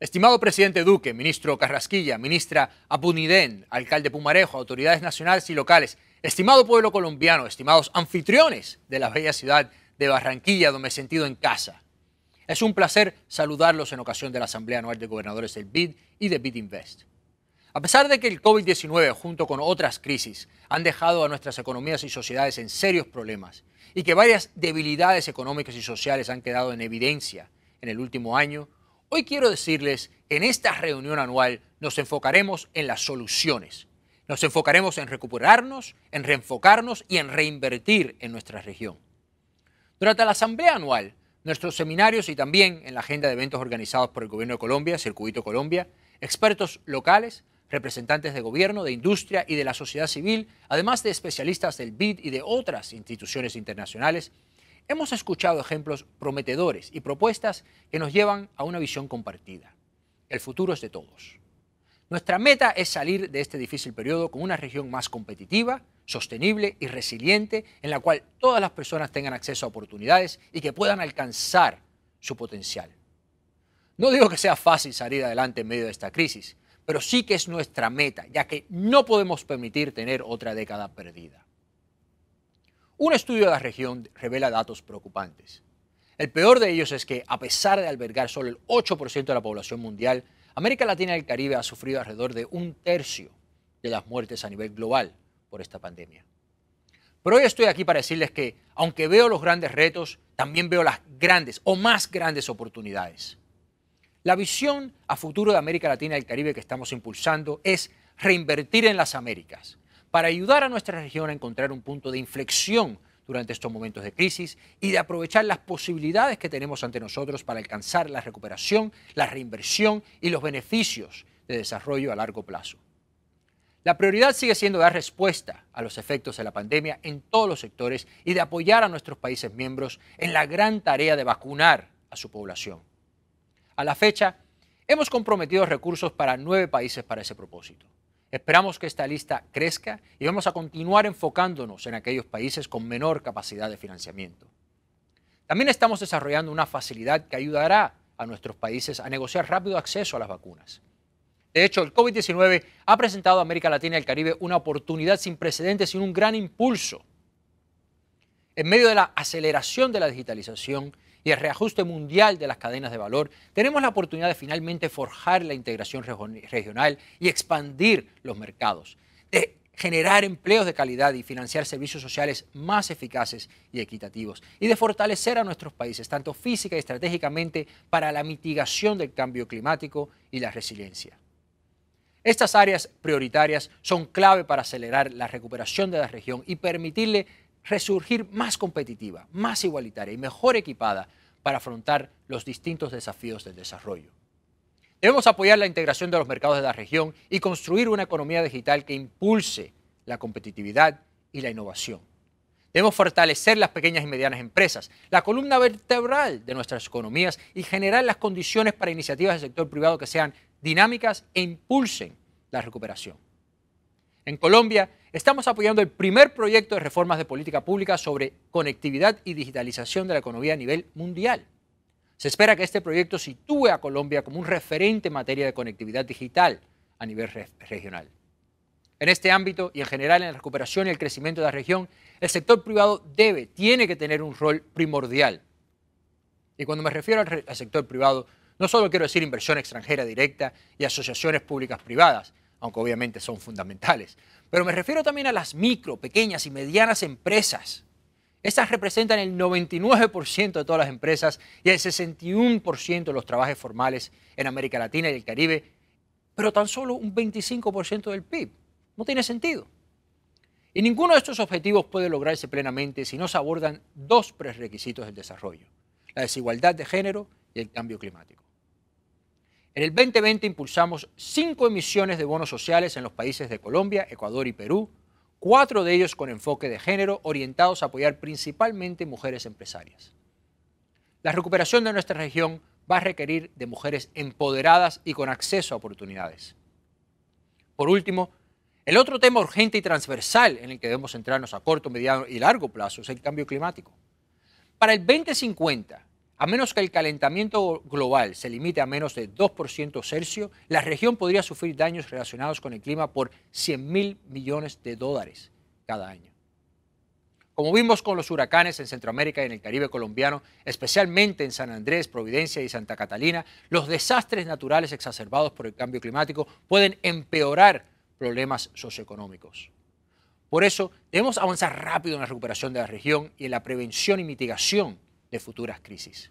Estimado presidente Duque, ministro Carrasquilla, ministra Abuniden, alcalde Pumarejo, autoridades nacionales y locales, estimado pueblo colombiano, estimados anfitriones de la bella ciudad de Barranquilla, donde me he sentido en casa. Es un placer saludarlos en ocasión de la Asamblea Anual de Gobernadores del BID y de BID Invest. A pesar de que el COVID-19, junto con otras crisis, han dejado a nuestras economías y sociedades en serios problemas y que varias debilidades económicas y sociales han quedado en evidencia en el último año, Hoy quiero decirles, en esta reunión anual nos enfocaremos en las soluciones. Nos enfocaremos en recuperarnos, en reenfocarnos y en reinvertir en nuestra región. Durante la asamblea anual, nuestros seminarios y también en la agenda de eventos organizados por el Gobierno de Colombia, Circuito Colombia, expertos locales, representantes de gobierno, de industria y de la sociedad civil, además de especialistas del BID y de otras instituciones internacionales, Hemos escuchado ejemplos prometedores y propuestas que nos llevan a una visión compartida. El futuro es de todos. Nuestra meta es salir de este difícil periodo con una región más competitiva, sostenible y resiliente, en la cual todas las personas tengan acceso a oportunidades y que puedan alcanzar su potencial. No digo que sea fácil salir adelante en medio de esta crisis, pero sí que es nuestra meta, ya que no podemos permitir tener otra década perdida. Un estudio de la región revela datos preocupantes. El peor de ellos es que, a pesar de albergar solo el 8% de la población mundial, América Latina y el Caribe ha sufrido alrededor de un tercio de las muertes a nivel global por esta pandemia. Pero hoy estoy aquí para decirles que, aunque veo los grandes retos, también veo las grandes o más grandes oportunidades. La visión a futuro de América Latina y el Caribe que estamos impulsando es reinvertir en las Américas, para ayudar a nuestra región a encontrar un punto de inflexión durante estos momentos de crisis y de aprovechar las posibilidades que tenemos ante nosotros para alcanzar la recuperación, la reinversión y los beneficios de desarrollo a largo plazo. La prioridad sigue siendo dar respuesta a los efectos de la pandemia en todos los sectores y de apoyar a nuestros países miembros en la gran tarea de vacunar a su población. A la fecha, hemos comprometido recursos para nueve países para ese propósito. Esperamos que esta lista crezca y vamos a continuar enfocándonos en aquellos países con menor capacidad de financiamiento. También estamos desarrollando una facilidad que ayudará a nuestros países a negociar rápido acceso a las vacunas. De hecho, el COVID-19 ha presentado a América Latina y el Caribe una oportunidad sin precedentes y un gran impulso. En medio de la aceleración de la digitalización, y el reajuste mundial de las cadenas de valor, tenemos la oportunidad de finalmente forjar la integración regional y expandir los mercados, de generar empleos de calidad y financiar servicios sociales más eficaces y equitativos, y de fortalecer a nuestros países, tanto física y estratégicamente, para la mitigación del cambio climático y la resiliencia. Estas áreas prioritarias son clave para acelerar la recuperación de la región y permitirle resurgir más competitiva, más igualitaria y mejor equipada para afrontar los distintos desafíos del desarrollo. Debemos apoyar la integración de los mercados de la región y construir una economía digital que impulse la competitividad y la innovación. Debemos fortalecer las pequeñas y medianas empresas, la columna vertebral de nuestras economías y generar las condiciones para iniciativas del sector privado que sean dinámicas e impulsen la recuperación. En Colombia estamos apoyando el primer proyecto de reformas de política pública sobre conectividad y digitalización de la economía a nivel mundial. Se espera que este proyecto sitúe a Colombia como un referente en materia de conectividad digital a nivel regional. En este ámbito y en general en la recuperación y el crecimiento de la región, el sector privado debe, tiene que tener un rol primordial. Y cuando me refiero al sector privado, no solo quiero decir inversión extranjera directa y asociaciones públicas privadas, aunque obviamente son fundamentales. Pero me refiero también a las micro, pequeñas y medianas empresas. Estas representan el 99% de todas las empresas y el 61% de los trabajos formales en América Latina y el Caribe, pero tan solo un 25% del PIB. No tiene sentido. Y ninguno de estos objetivos puede lograrse plenamente si no se abordan dos prerequisitos del desarrollo, la desigualdad de género y el cambio climático. En el 2020 impulsamos cinco emisiones de bonos sociales en los países de Colombia, Ecuador y Perú, cuatro de ellos con enfoque de género, orientados a apoyar principalmente mujeres empresarias. La recuperación de nuestra región va a requerir de mujeres empoderadas y con acceso a oportunidades. Por último, el otro tema urgente y transversal en el que debemos centrarnos a corto, mediano y largo plazo es el cambio climático. Para el 2050, a menos que el calentamiento global se limite a menos de 2% Celsius, la región podría sufrir daños relacionados con el clima por 100 mil millones de dólares cada año. Como vimos con los huracanes en Centroamérica y en el Caribe colombiano, especialmente en San Andrés, Providencia y Santa Catalina, los desastres naturales exacerbados por el cambio climático pueden empeorar problemas socioeconómicos. Por eso, debemos avanzar rápido en la recuperación de la región y en la prevención y mitigación de futuras crisis.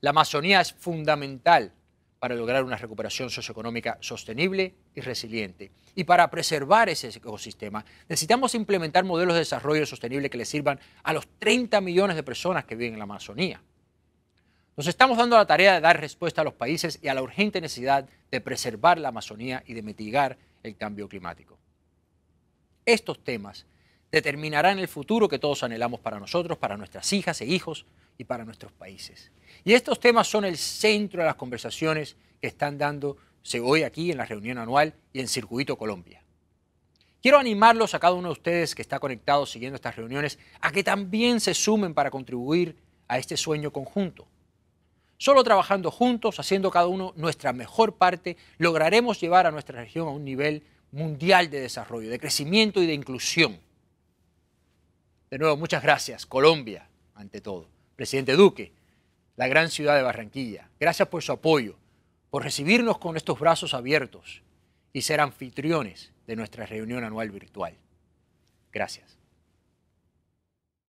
La Amazonía es fundamental para lograr una recuperación socioeconómica sostenible y resiliente. Y para preservar ese ecosistema, necesitamos implementar modelos de desarrollo sostenible que le sirvan a los 30 millones de personas que viven en la Amazonía. Nos estamos dando la tarea de dar respuesta a los países y a la urgente necesidad de preservar la Amazonía y de mitigar el cambio climático. Estos temas determinarán el futuro que todos anhelamos para nosotros, para nuestras hijas e hijos y para nuestros países. Y estos temas son el centro de las conversaciones que están dándose hoy aquí en la reunión anual y en Circuito Colombia. Quiero animarlos a cada uno de ustedes que está conectado siguiendo estas reuniones a que también se sumen para contribuir a este sueño conjunto. Solo trabajando juntos, haciendo cada uno nuestra mejor parte, lograremos llevar a nuestra región a un nivel mundial de desarrollo, de crecimiento y de inclusión. De nuevo, muchas gracias, Colombia, ante todo. Presidente Duque, la gran ciudad de Barranquilla, gracias por su apoyo, por recibirnos con estos brazos abiertos y ser anfitriones de nuestra reunión anual virtual. Gracias.